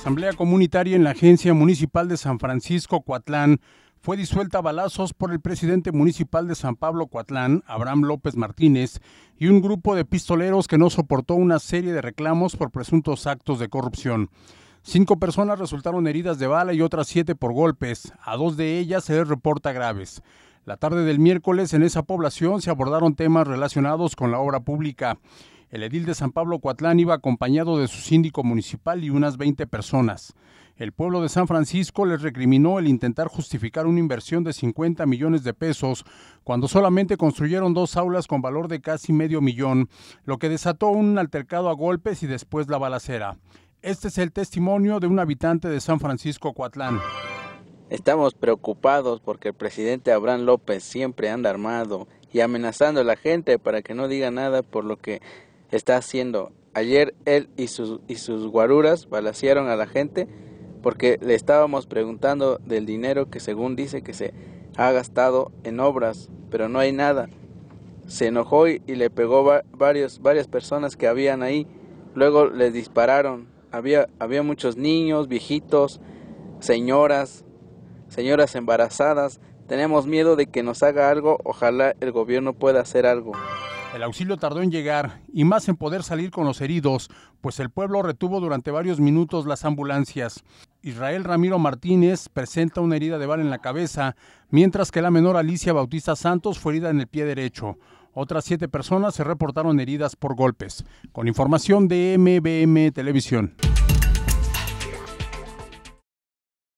Asamblea comunitaria en la Agencia Municipal de San Francisco Coatlán fue disuelta a balazos por el presidente municipal de San Pablo Coatlán, Abraham López Martínez, y un grupo de pistoleros que no soportó una serie de reclamos por presuntos actos de corrupción. Cinco personas resultaron heridas de bala y otras siete por golpes. A dos de ellas se les reporta graves. La tarde del miércoles en esa población se abordaron temas relacionados con la obra pública. El edil de San Pablo Coatlán iba acompañado de su síndico municipal y unas 20 personas. El pueblo de San Francisco les recriminó el intentar justificar una inversión de 50 millones de pesos cuando solamente construyeron dos aulas con valor de casi medio millón, lo que desató un altercado a golpes y después la balacera. Este es el testimonio de un habitante de San Francisco Coatlán. Estamos preocupados porque el presidente Abraham López siempre anda armado y amenazando a la gente para que no diga nada por lo que está haciendo. Ayer él y sus, y sus guaruras balasearon a la gente porque le estábamos preguntando del dinero que según dice que se ha gastado en obras, pero no hay nada. Se enojó y, le pegó varios, varias personas que habían ahí. Luego les dispararon. Había, había muchos niños, viejitos, señoras, señoras embarazadas. Tenemos miedo de que nos haga algo. Ojalá el gobierno pueda hacer algo. El auxilio tardó en llegar y más en poder salir con los heridos, pues el pueblo retuvo durante varios minutos las ambulancias. Israel Ramiro Martínez presenta una herida de bala en la cabeza, mientras que la menor Alicia Bautista Santos fue herida en el pie derecho. Otras siete personas se reportaron heridas por golpes. Con información de MBM Televisión.